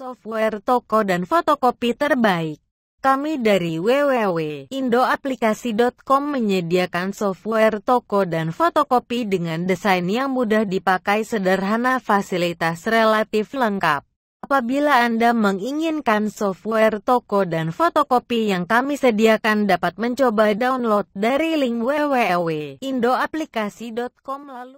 software toko dan fotokopi terbaik. Kami dari www.indoaplikasi.com menyediakan software toko dan fotokopi dengan desain yang mudah dipakai sederhana fasilitas relatif lengkap. Apabila Anda menginginkan software toko dan fotokopi yang kami sediakan dapat mencoba download dari link www.indoaplikasi.com lalu